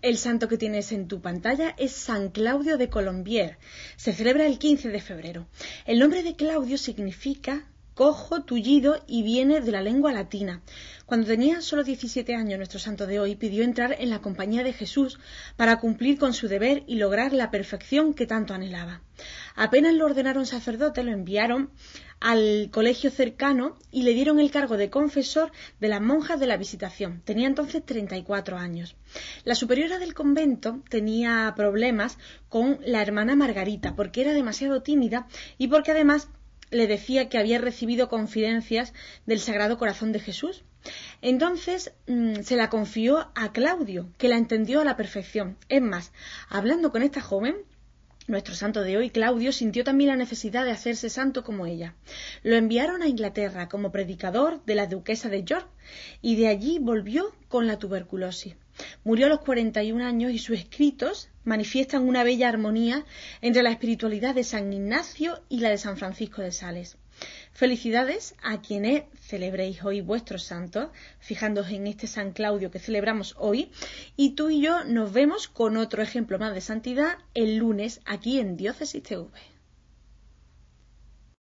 El santo que tienes en tu pantalla es San Claudio de Colombier. Se celebra el 15 de febrero. El nombre de Claudio significa cojo, tullido y viene de la lengua latina. Cuando tenía solo 17 años, nuestro santo de hoy pidió entrar en la compañía de Jesús para cumplir con su deber y lograr la perfección que tanto anhelaba. Apenas lo ordenaron sacerdote, lo enviaron al colegio cercano y le dieron el cargo de confesor de las monjas de la visitación. Tenía entonces 34 años. La superiora del convento tenía problemas con la hermana Margarita porque era demasiado tímida y porque además le decía que había recibido confidencias del Sagrado Corazón de Jesús. Entonces mm, se la confió a Claudio, que la entendió a la perfección. Es más, hablando con esta joven, nuestro santo de hoy, Claudio, sintió también la necesidad de hacerse santo como ella. Lo enviaron a Inglaterra como predicador de la duquesa de York y de allí volvió con la tuberculosis. Murió a los 41 años y sus escritos manifiestan una bella armonía entre la espiritualidad de San Ignacio y la de San Francisco de Sales. Felicidades a quienes celebréis hoy vuestros santos, fijándoos en este San Claudio que celebramos hoy, y tú y yo nos vemos con otro ejemplo más de santidad el lunes aquí en Diócesis TV.